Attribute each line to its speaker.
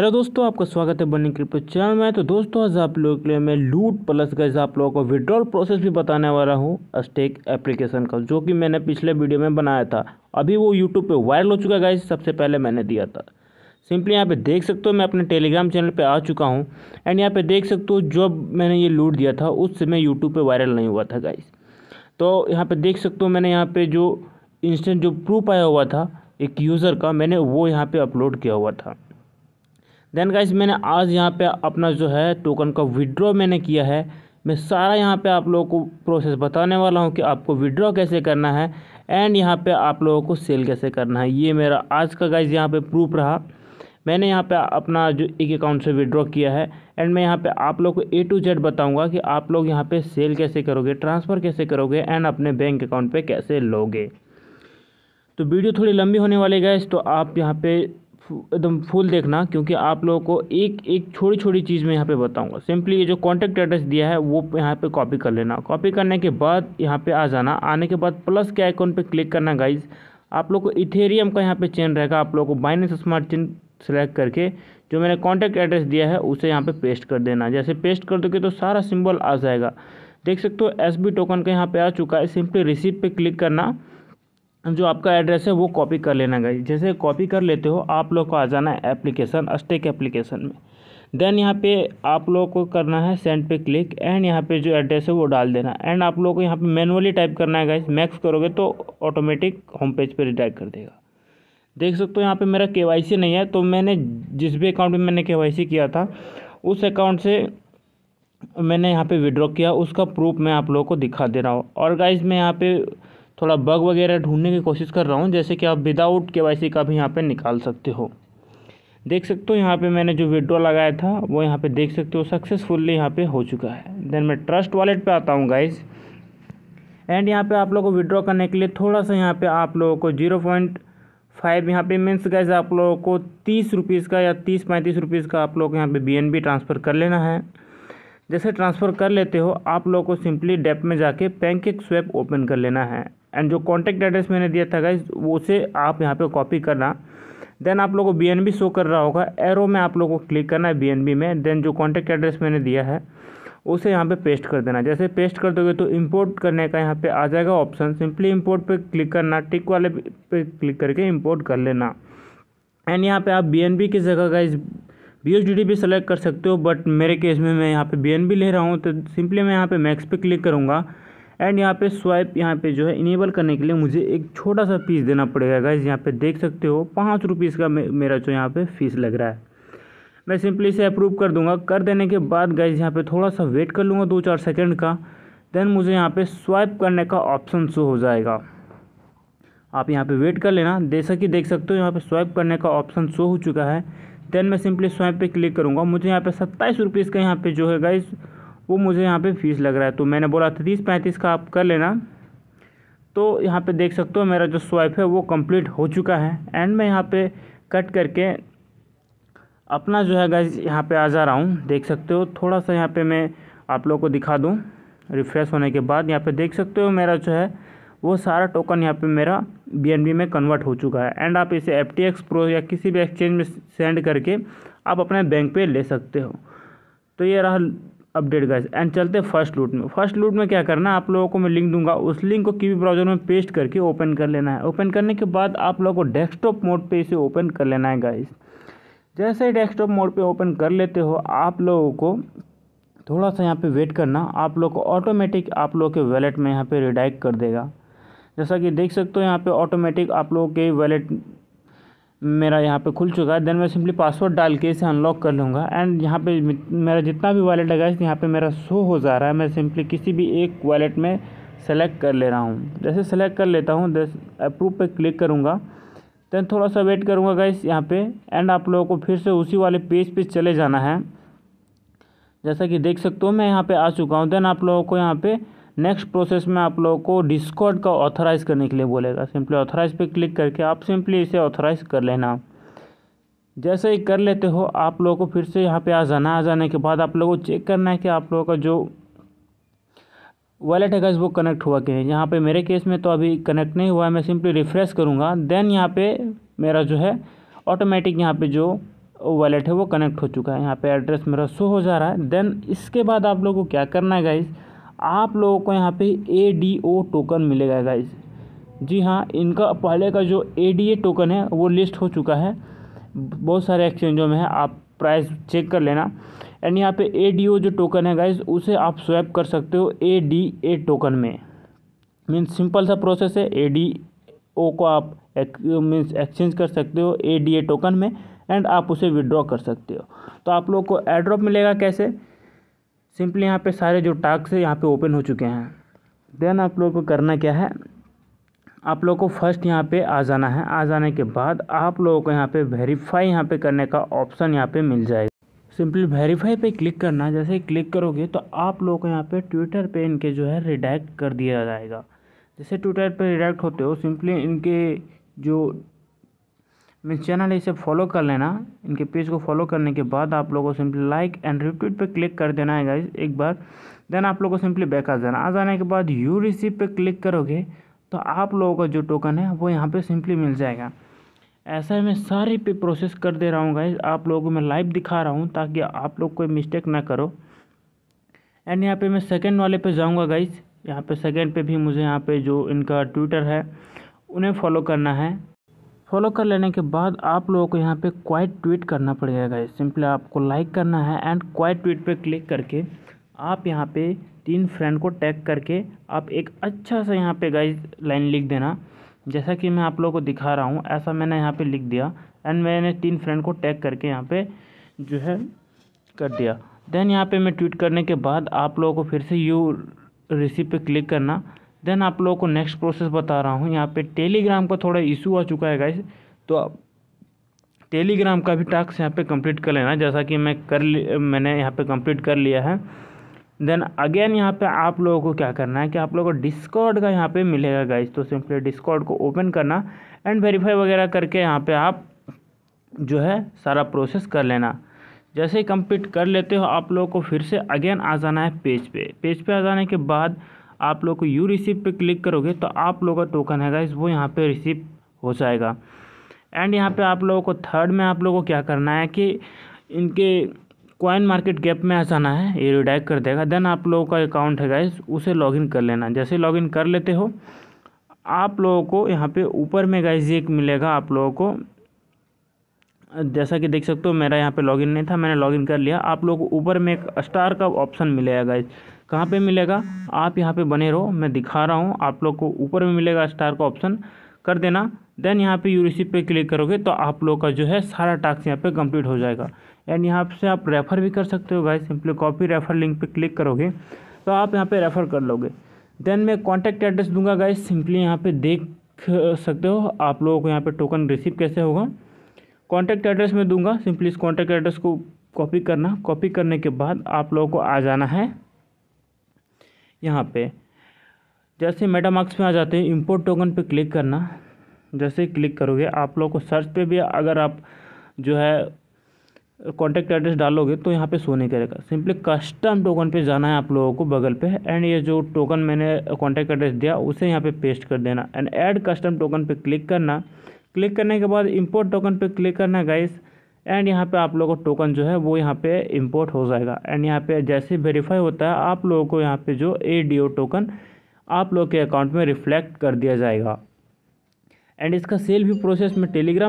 Speaker 1: hello दोस्तों आपका स्वागत है बनी क्रिप्टो चैनल में तो दोस्तों आज आप लोगों के लिए मैं लूट प्लस गैस आप लोगों को विड्रॉल प्रोसेस भी बताने वाला हूँ स्टेक एप्लीकेशन का जो कि मैंने पिछले वीडियो में बनाया था अभी वो यूट्यूब पे वायरल हो चुका है सबसे पहले मैंने दिया था सिंपली यहाँ पे देख सकते हो मैं अपने टेलीग्राम चैनल पे आ चुका हूँ एंड यहाँ पे देख सकते हो जब मैंने ये लूट दिया था उस समय यूट्यूब पर वायरल नहीं हुआ था गाइस तो यहाँ पर देख सकते हो मैंने यहाँ पर जो इंस्टेंट जो प्रूफ आया हुआ था एक यूज़र का मैंने वो यहाँ पर अपलोड किया हुआ था देन गाइज मैंने आज यहाँ पे अपना जो है टोकन का विड्रॉ मैंने किया है मैं सारा यहाँ पे आप लोगों को प्रोसेस बताने वाला हूँ कि आपको विड्रॉ कैसे करना है एंड यहाँ पे आप लोगों को सेल कैसे करना है ये मेरा आज का गाइज यहाँ पे प्रूफ रहा मैंने यहाँ पे अपना जो एक अकाउंट से विड्रॉ किया है एंड मैं यहाँ पे आप लोग को ए टू जेड बताऊँगा कि आप लोग यहाँ पे सेल कैसे करोगे ट्रांसफ़र कैसे करोगे एंड अपने बैंक अकाउंट पे कैसे लोगे तो वीडियो थोड़ी लंबी होने वाली गैस तो आप यहाँ पे एकदम फुल देखना क्योंकि आप लोगों को एक एक छोटी छोटी चीज़ में यहाँ पे बताऊंगा सिंपली ये जो कॉन्टैक्ट एड्रेस दिया है वो यहाँ पे कॉपी कर लेना कॉपी करने के बाद यहाँ पे आ जाना आने के बाद प्लस के आइकॉन पे क्लिक करना गाइज आप लोग को इथेरियम का यहाँ पे चेन रहेगा आप लोग को बाइनेंस स्मार्ट चेन सेलेक्ट करके जो मैंने कॉन्टैक्ट एड्रेस दिया है उसे यहाँ पे पेस्ट कर देना जैसे पेस्ट कर दोगे तो सारा सिंबल आ जाएगा देख सकते हो एस टोकन का यहाँ पर आ चुका है सिंपली रिसीव पर क्लिक करना जो आपका एड्रेस है वो कॉपी कर लेना गाइज जैसे कॉपी कर लेते हो आप लोग को आ जाना है एप्लीकेशन अस्टेक एप्लीकेशन में देन यहाँ पे आप लोगों को करना है सेंड पे क्लिक एंड यहाँ पे जो एड्रेस है वो डाल देना एंड आप लोग को यहाँ पे मैनुअली टाइप करना है गाइज मैक्स करोगे तो ऑटोमेटिक होम पेज पर रिटाइप कर देगा देख सकते हो यहाँ पर मेरा के नहीं है तो मैंने जिस भी अकाउंट में मैंने के किया था उस अकाउंट से मैंने यहाँ पर विड्रॉ किया उसका प्रूफ मैं आप लोगों को दिखा दे रहा हूँ और गाइज मैं यहाँ पर थोड़ा बग वगैरह ढूंढने की कोशिश कर रहा हूँ जैसे कि आप विदाउट के का भी यहाँ पर निकाल सकते हो देख सकते हो यहाँ पे मैंने जो विड्रॉ लगाया था वो यहाँ पे देख सकते हो सक्सेसफुली यहाँ पे हो चुका है देन मैं ट्रस्ट वॉलेट पे आता हूँ गाइस एंड यहाँ पे आप लोगों को विड्रॉ करने के लिए थोड़ा सा यहाँ पे आप लोगों को जीरो पॉइंट फाइव यहाँ पे मीन्स गाइज आप लोगों को तीस रुपीज़ का या तीस पैंतीस रुपीज़ का आप लोग यहाँ पे बी ट्रांसफ़र कर लेना है जैसे ट्रांसफ़र कर लेते हो आप लोगों को सिंपली डेप में जाके पैंकेक स्वैप ओपन कर लेना है एंड जो कॉन्टैक्ट एड्रेस मैंने दिया था गाइज से आप यहाँ पे कॉपी करना देन आप लोगों को बी शो कर रहा होगा एरो में आप लोगों को क्लिक करना है बी में देन जो कॉन्टैक्ट एड्रेस मैंने दिया है उसे यहाँ पे पेस्ट कर देना जैसे पेस्ट कर दोगे तो इंपोर्ट करने का यहाँ पे आ जाएगा ऑप्शन सिंपली इंपोर्ट पे क्लिक करना टिक वाले पे क्लिक करके इंपोर्ट कर लेना एंड यहाँ पे आप बी की जगह का इस बी भी सेलेक्ट कर सकते हो बट मेरे केस में मैं यहाँ पे बी ले रहा हूँ तो सिंपली मैं यहाँ पे मैक्स पे क्लिक करूँगा एंड यहाँ पे स्वाइप यहाँ पे जो है इनेबल करने के लिए मुझे एक छोटा सा फीस देना पड़ेगा गाइज यहाँ पे देख सकते हो पाँच रुपीज़ का मे, मेरा जो यहाँ पे फीस लग रहा है मैं सिंपली इसे अप्रूव कर दूंगा कर देने के बाद गाइज यहाँ पे थोड़ा सा वेट कर लूँगा दो चार सेकेंड का देन मुझे यहाँ पर स्वाइप करने का ऑप्शन शो हो जाएगा आप यहाँ पर वेट कर लेना जैसा कि देख सकते हो यहाँ पर स्वाइप करने का ऑप्शन शो हो चुका है देन मैं सिंपली स्वाइप पे क्लिक करूँगा मुझे यहाँ पे सत्ताईस रुपीज़ का यहाँ पे जो है गाइज वो मुझे यहाँ पे फीस लग रहा है तो मैंने बोला था तीस पैंतीस का आप कर लेना तो यहाँ पे देख सकते हो मेरा जो स्वाइप है वो कंप्लीट हो चुका है एंड मैं यहाँ पे कट करके अपना जो है गाइज यहाँ पे आ जा रहा हूँ देख सकते हो थोड़ा सा यहाँ पे मैं आप लोग को दिखा दूँ रिफ़्रेश होने के बाद यहाँ पर देख सकते हो मेरा जो है वो सारा टोकन यहाँ पर मेरा बी में कन्वर्ट हो चुका है एंड आप इसे एफ टी प्रो या किसी भी एक्सचेंज में सेंड करके आप अपने बैंक पर ले सकते हो तो ये रहा अपडेट गाइस एंड चलते हैं फर्स्ट लूट में फर्स्ट लूट में क्या करना है आप लोगों को मैं लिंक दूंगा उस लिंक को कीवी ब्राउजर में पेस्ट करके ओपन कर लेना है ओपन करने के बाद आप लोगों को डेस्कटॉप मोड पे इसे ओपन कर लेना है गाइस जैसे ही डेस्कटॉप मोड पे ओपन कर लेते हो आप लोगों को थोड़ा सा यहाँ पर वेट करना आप लोग को ऑटोमेटिक आप लोगों के वैलेट में यहाँ पर रिडाइक कर देगा जैसा कि देख सकते हो यहाँ पर ऑटोमेटिक आप लोगों के वैलेट मेरा यहाँ पे खुल चुका है देन मैं सिंपली पासवर्ड डाल के इसे अनलॉक कर लूँगा एंड यहाँ पे मेरा जितना भी वॉलेट है यहाँ पे मेरा शो हो जा रहा है मैं सिंपली किसी भी एक वॉलेट में सेलेक्ट कर ले रहा हूँ जैसे सेलेक्ट कर लेता हूँ अप्रूव पे क्लिक करूँगा देन थोड़ा सा वेट करूँगा गाइस यहाँ पर एंड आप लोगों को फिर से उसी वाले पेज पे चले जाना है जैसा कि देख सकते हो मैं यहाँ पर आ चुका हूँ देन आप लोगों को यहाँ पे नेक्स्ट प्रोसेस में आप लोगों को डिस्कॉर्ड का ऑथराइज करने के लिए बोलेगा सिंपली ऑथराइज पे क्लिक करके आप सिंपली इसे ऑथराइज कर लेना जैसे ही कर लेते हो आप लोगों को फिर से यहाँ पे आ जाना आ जाने के बाद आप लोगों को चेक करना है कि आप लोगों का जो वॉलेट है वो कनेक्ट हुआ कि नहीं यहाँ पर मेरे केस में तो अभी कनेक्ट नहीं हुआ है मैं सिंपली रिफ़्रेश करूँगा देन यहाँ पर मेरा जो है ऑटोमेटिक यहाँ पर जो वॉलेट है वो कनेक्ट हो चुका है यहाँ पे एड्रेस मेरा शो हो जा रहा है देन इसके बाद आप लोगों को क्या करना है गाइज़ आप लोगों को यहाँ पे ए डी ओ टोकन मिलेगा गाइज जी हाँ इनका पहले का जो ए डी ए टोकन है वो लिस्ट हो चुका है बहुत सारे एक्सचेंजों में है आप प्राइस चेक कर लेना एंड यहाँ पे ए डी ओ जो टोकन है गाइज उसे आप स्वैप कर सकते हो ए डी ए टोकन में मीन सिंपल सा प्रोसेस है ए डी ओ को आप एक, मीन्स एक्सचेंज कर सकते हो ए डी ए टोकन में एंड आप उसे विड्रॉ कर सकते हो तो आप लोग को एड्रॉप मिलेगा कैसे सिंपली यहाँ पे सारे जो टाग से यहाँ पे ओपन हो चुके हैं देन आप लोगों को करना क्या है आप लोगों को फर्स्ट यहाँ पे आ जाना है आ जाने के बाद आप लोगों को यहाँ पे वेरीफाई यहाँ पे करने का ऑप्शन यहाँ पे मिल जाएगा सिंपली वेरीफाई पे क्लिक करना जैसे क्लिक करोगे तो आप लोगों को यहाँ पे ट्विटर पे इनके जो है रिडायरेक्ट कर दिया जाएगा जैसे ट्विटर पे रिडायरेक्ट होते हो सिंपली इनके जो मेरे चैनल इसे फॉलो कर लेना इनके पेज को फॉलो करने के बाद आप लोगों को सिंपली लाइक एंड रिट्वीट पे क्लिक कर देना है गाइज एक बार देन आप लोगों को सिंपली बैक आ जाना आ जाने के बाद यू रिसीव पे क्लिक करोगे तो आप लोगों का जो टोकन है वो यहाँ पे सिंपली मिल जाएगा ऐसा ही मैं सारी पे प्रोसेस कर दे रहा हूँ गाइज आप लोगों को मैं लाइव दिखा रहा हूँ ताकि आप लोग कोई मिस्टेक ना करो एंड यहाँ पर मैं सेकेंड वाले पर जाऊँगा गाइज यहाँ पर सेकेंड पर भी मुझे यहाँ पर जो इनका ट्विटर है उन्हें फॉलो करना है फॉलो कर लेने के बाद आप लोगों को यहाँ पे क्वाइट ट्वीट करना पड़ेगा गाइस सिंपली आपको लाइक करना है एंड क्वाइट ट्वीट पे क्लिक करके आप यहाँ पे तीन फ्रेंड को टैग करके आप एक अच्छा सा यहाँ पे गाइस लाइन लिख देना जैसा कि मैं आप लोगों को दिखा रहा हूँ ऐसा मैंने यहाँ पे लिख दिया एंड मैंने तीन फ्रेंड को टैग करके यहाँ पर जो है कर दिया देन यहाँ पर मैं ट्वीट करने के बाद आप लोगों को फिर से यू रिसीप पर क्लिक करना देन आप लोगों को नेक्स्ट प्रोसेस बता रहा हूँ यहाँ पे टेलीग्राम का थोड़ा इशू आ चुका है गाइस तो आप टेलीग्राम का भी टास्क यहाँ पे कंप्लीट कर लेना जैसा कि मैं कर मैंने यहाँ पे कंप्लीट कर लिया है देन अगेन यहाँ पे आप लोगों को क्या करना है कि आप लोगों को डिस्कॉर्ड का यहाँ पे मिलेगा गाइस तो सिंपली डिस्कॉर्ड को ओपन करना एंड वेरीफाई वगैरह करके यहाँ पर आप जो है सारा प्रोसेस कर लेना जैसे ही कंप्लीट कर लेते हो आप लोगों को फिर से अगेन आ जाना है पेज पे पेज पे आ जाने के बाद आप लोग को यू रिसिप पे क्लिक करोगे तो आप लोग का टोकन है गाइस वो यहाँ पे रिसीव हो जाएगा एंड यहाँ पे आप लोगों को थर्ड में आप लोगों को क्या करना है कि इनके कॉइन मार्केट गैप में जाना है ये रिडाइक कर देगा देन आप लोगों का अकाउंट है गाइस उसे लॉगिन कर लेना जैसे लॉगिन कर लेते हो आप लोगों को यहाँ पे ऊपर में गाइस एक मिलेगा आप लोगों को जैसा कि देख सकते हो मेरा यहाँ पे लॉगिन नहीं था मैंने लॉगिन कर लिया आप लोगों को ऊपर में एक स्टार का ऑप्शन मिलेगा गाइज कहाँ पे मिलेगा आप यहाँ पे बने रहो मैं दिखा रहा हूँ आप लोग को ऊपर में मिलेगा स्टार का ऑप्शन कर देना देन यहाँ पे यू रिसिप पे क्लिक करोगे तो आप लोग का जो है सारा टास्क यहाँ पे कंप्लीट हो जाएगा एंड यहाँ से आप रेफ़र भी कर सकते हो guys simply copy refer link पे क्लिक करोगे तो आप यहाँ पे रेफ़र कर लोगे देन मैं कॉन्टैक्ट एड्रेस दूंगा गाइस सिंपली यहाँ पे देख सकते हो आप लोगों को यहाँ पे टोकन रिसीव कैसे होगा कॉन्टैक्ट एड्रेस मैं दूंगा सिंपली इस कॉन्टैक्ट एड्रेस को कॉपी करना कॉपी करने के बाद आप लोगों को आ जाना है यहाँ पे जैसे मेटा मार्क्स में आ जाते हैं इंपोर्ट टोकन पे क्लिक करना जैसे क्लिक करोगे आप लोगों को सर्च पे भी अगर आप जो है कॉन्टैक्ट एड्रेस डालोगे तो यहाँ पे शो नहीं करेगा सिंपली कस्टम टोकन पे जाना है आप लोगों को बगल पे एंड ये जो टोकन मैंने कॉन्टैक्ट एड्रेस दिया उसे यहाँ पे पेस्ट कर देना एंड ऐड कस्टम टोकन पे क्लिक करना क्लिक करने के बाद इंपोर्ट टोकन पे क्लिक करना गाइस एंड यहाँ पे आप लोगों का टोकन जो है वो यहाँ पे इंपोर्ट हो जाएगा एंड यहाँ पे जैसे वेरीफाई होता है आप लोगों को यहाँ पे जो ए डी ओ टोकन आप लोग के अकाउंट में रिफ्लेक्ट कर दिया जाएगा एंड इसका सेल भी प्रोसेस में टेलीग्राम